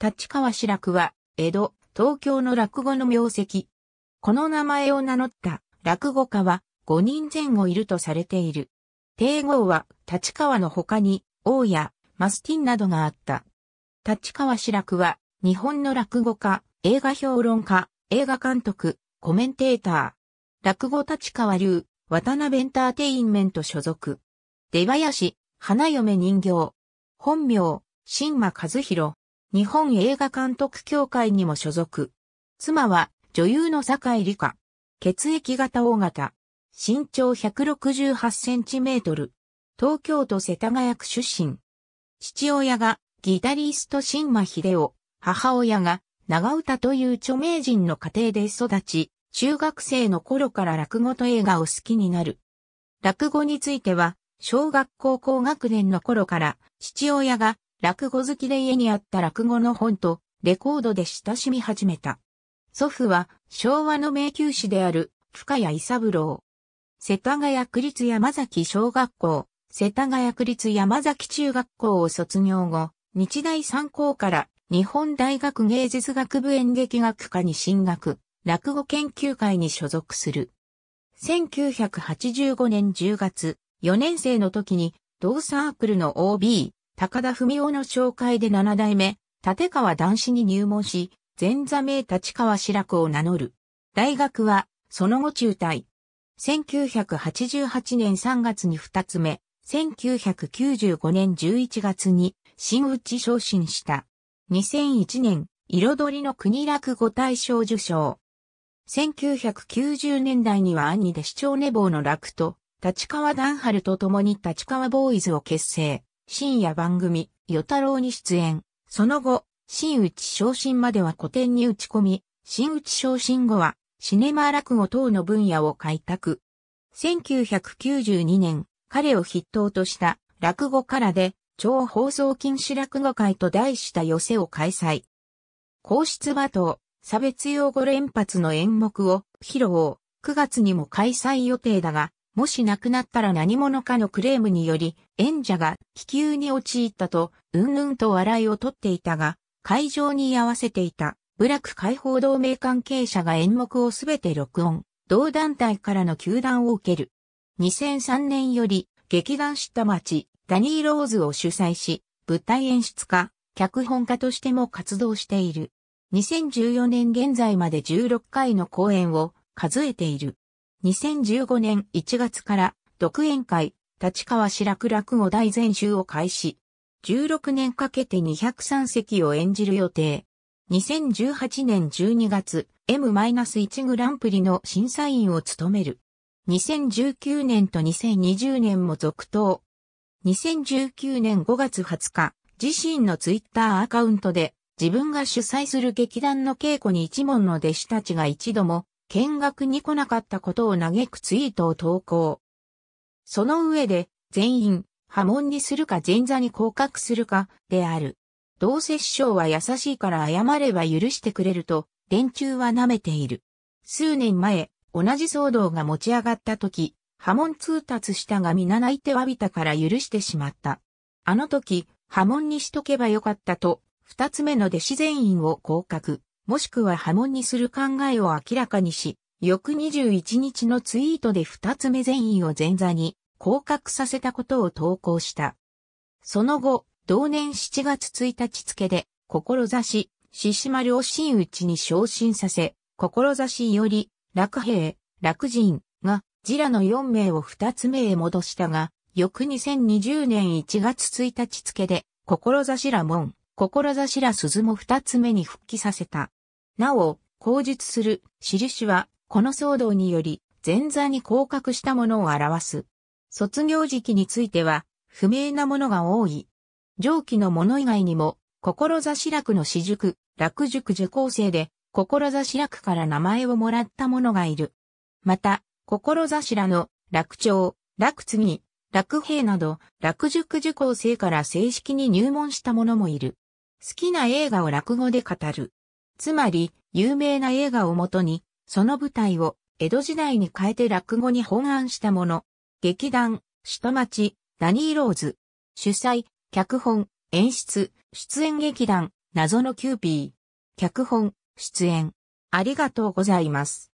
立川志らくは、江戸、東京の落語の名跡。この名前を名乗った落語家は5人前後いるとされている。帝号は立川の他に、王やマスティンなどがあった。立川志らくは、日本の落語家、映画評論家、映画監督、コメンテーター。落語立川流、渡辺エンターテインメント所属。出林、花嫁人形。本名、新間和弘。日本映画監督協会にも所属。妻は女優の坂井理香。血液型大型。身長168センチメートル。東京都世田谷区出身。父親がギタリスト新間秀夫。母親が長唄という著名人の家庭で育ち、中学生の頃から落語と映画を好きになる。落語については、小学校高学年の頃から父親が落語好きで家にあった落語の本とレコードで親しみ始めた。祖父は昭和の名球士である深谷伊三郎。世田谷区立山崎小学校、世田谷区立山崎中学校を卒業後、日大三高から日本大学芸術学部演劇学科に進学、落語研究会に所属する。1985年10月、4年生の時に同サークルの OB、高田文夫の紹介で七代目、立川男子に入門し、前座名立川志子を名乗る。大学は、その後中退。1988年3月に二つ目、1995年11月に、新内昇進した。2001年、彩りの国落語大賞受賞。1990年代には兄で市長寝坊の楽と、立川段春と共に立川ボーイズを結成。深夜番組、与太郎に出演。その後、新内昇進までは古典に打ち込み、新内昇進後は、シネマ落語等の分野を開拓。1992年、彼を筆頭とした落語からで、超放送禁止落語会と題した寄せを開催。皇室馬頭、差別用語連発の演目を披露、9月にも開催予定だが、もし亡くなったら何者かのクレームにより、演者が気球に陥ったと、うんうんと笑いをとっていたが、会場に居合わせていた、部落解放同盟関係者が演目をすべて録音、同団体からの球団を受ける。2003年より、劇団知った町、ダニー・ローズを主催し、舞台演出家、脚本家としても活動している。2014年現在まで16回の公演を数えている。2015年1月から独演会、立川志らく落語大全集を開始。16年かけて203席を演じる予定。2018年12月、M-1 グランプリの審査員を務める。2019年と2020年も続投。2019年5月20日、自身のツイッターアカウントで、自分が主催する劇団の稽古に一門の弟子たちが一度も見学に来なかったことを嘆くツイートを投稿。その上で、全員、波紋にするか前座に降格するか、である。どうせ師匠は優しいから謝れば許してくれると、連中は舐めている。数年前、同じ騒動が持ち上がった時、波紋通達したが皆泣いて詫びたから許してしまった。あの時、波紋にしとけばよかったと、二つ目の弟子全員を降格。もしくは波紋にする考えを明らかにし、翌21日のツイートで二つ目全員を前座に降格させたことを投稿した。その後、同年7月1日付で、志、獅子丸を真打ちに昇進させ、志より、楽兵、楽人が、ジラの4名を2つ目へ戻したが、翌2020年1月1日付で、志ら門、志ら鈴も2つ目に復帰させた。なお、口述する印は、この騒動により、前座に降格したものを表す。卒業時期については、不明なものが多い。上記のもの以外にも、志楽の私塾、楽塾受講生で、志楽から名前をもらった者がいる。また、志らの、楽長、楽次、楽兵など、楽塾受講生から正式に入門した者もいる。好きな映画を落語で語る。つまり、有名な映画をもとに、その舞台を江戸時代に変えて落語に本案したもの。劇団、下町、ダニーローズ。主催、脚本、演出、出演劇団、謎のキューピー。脚本、出演。ありがとうございます。